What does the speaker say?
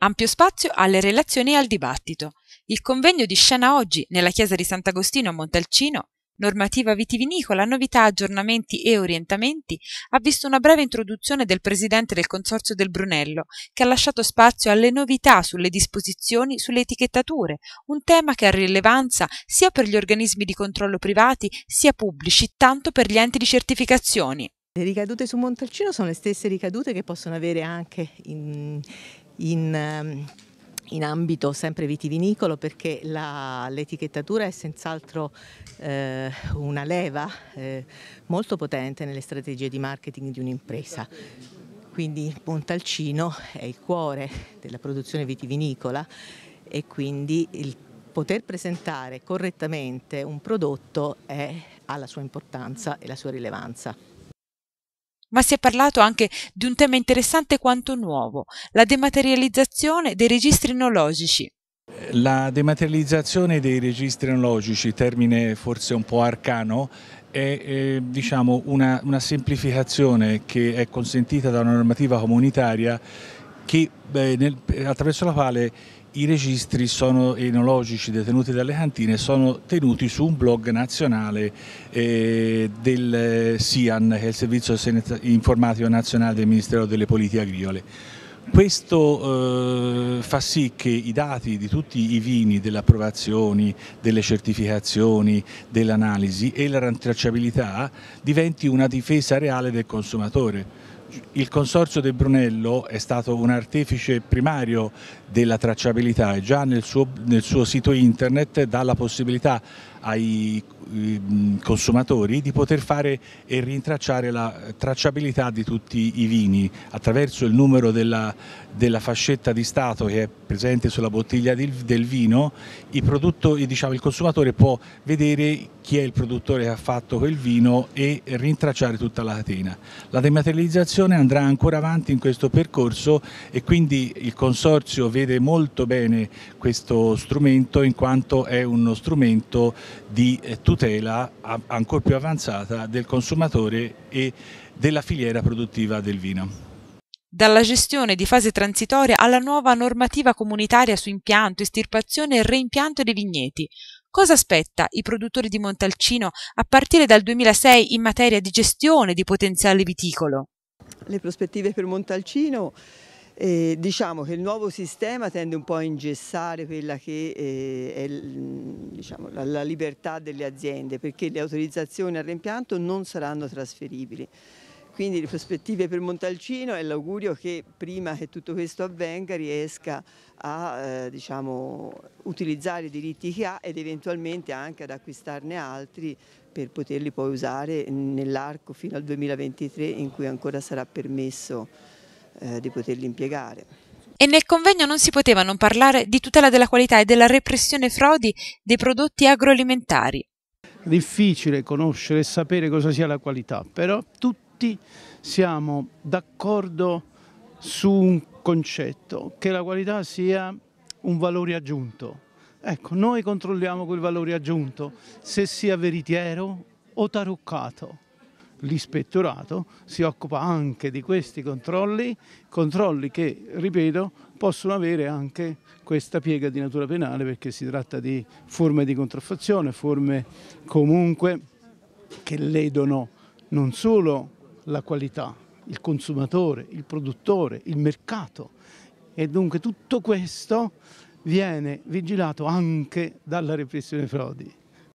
Ampio spazio alle relazioni e al dibattito. Il convegno di scena oggi nella chiesa di Sant'Agostino a Montalcino, normativa vitivinicola, novità, aggiornamenti e orientamenti, ha visto una breve introduzione del presidente del Consorzio del Brunello, che ha lasciato spazio alle novità sulle disposizioni, sulle etichettature, un tema che ha rilevanza sia per gli organismi di controllo privati sia pubblici, tanto per gli enti di certificazioni. Le ricadute su Montalcino sono le stesse ricadute che possono avere anche in, in, ehm, in ambito sempre vitivinicolo perché l'etichettatura è senz'altro eh, una leva eh, molto potente nelle strategie di marketing di un'impresa. Quindi Pontalcino è il cuore della produzione vitivinicola e quindi il poter presentare correttamente un prodotto è, ha la sua importanza e la sua rilevanza. Ma si è parlato anche di un tema interessante quanto nuovo, la dematerializzazione dei registri enologici. La dematerializzazione dei registri enologici, termine forse un po' arcano, è eh, diciamo una, una semplificazione che è consentita da una normativa comunitaria che, eh, nel, attraverso la quale i registri sono, enologici detenuti dalle cantine sono tenuti su un blog nazionale eh, del eh, SIAN, che è il Servizio Informatico Nazionale del Ministero delle Politiche Agricole. Questo eh, fa sì che i dati di tutti i vini, delle approvazioni, delle certificazioni, dell'analisi e la rintracciabilità diventi una difesa reale del consumatore il Consorzio De Brunello è stato un artefice primario della tracciabilità e già nel suo, nel suo sito internet dà la possibilità ai ehm, consumatori di poter fare e rintracciare la tracciabilità di tutti i vini attraverso il numero della, della fascetta di Stato che è presente sulla bottiglia del, vino, il, prodotto, diciamo, il consumatore può vedere chi è il produttore che ha fatto quel vino e rintracciare tutta la catena. La dematerializzazione andrà ancora avanti in questo percorso e quindi il Consorzio vede molto bene questo strumento in quanto è uno strumento di eh, tutela ancora più avanzata del consumatore e della filiera produttiva del vino. Dalla gestione di fase transitoria alla nuova normativa comunitaria su impianto, estirpazione e reimpianto dei vigneti, cosa aspetta i produttori di Montalcino a partire dal 2006 in materia di gestione di potenziale viticolo? Le prospettive per Montalcino eh, diciamo che il nuovo sistema tende un po' a ingessare quella che eh, è diciamo, la, la libertà delle aziende perché le autorizzazioni al reimpianto non saranno trasferibili. Quindi le prospettive per Montalcino è l'augurio che prima che tutto questo avvenga riesca a eh, diciamo, utilizzare i diritti che ha ed eventualmente anche ad acquistarne altri per poterli poi usare nell'arco fino al 2023 in cui ancora sarà permesso eh, di poterli impiegare e nel convegno non si poteva non parlare di tutela della qualità e della repressione frodi dei prodotti agroalimentari. Difficile conoscere e sapere cosa sia la qualità, però tutti siamo d'accordo su un concetto, che la qualità sia un valore aggiunto. Ecco, noi controlliamo quel valore aggiunto, se sia veritiero o taroccato l'ispettorato si occupa anche di questi controlli, controlli che, ripeto, possono avere anche questa piega di natura penale perché si tratta di forme di contraffazione, forme comunque che ledono non solo la qualità, il consumatore, il produttore, il mercato e dunque tutto questo viene vigilato anche dalla repressione frodi.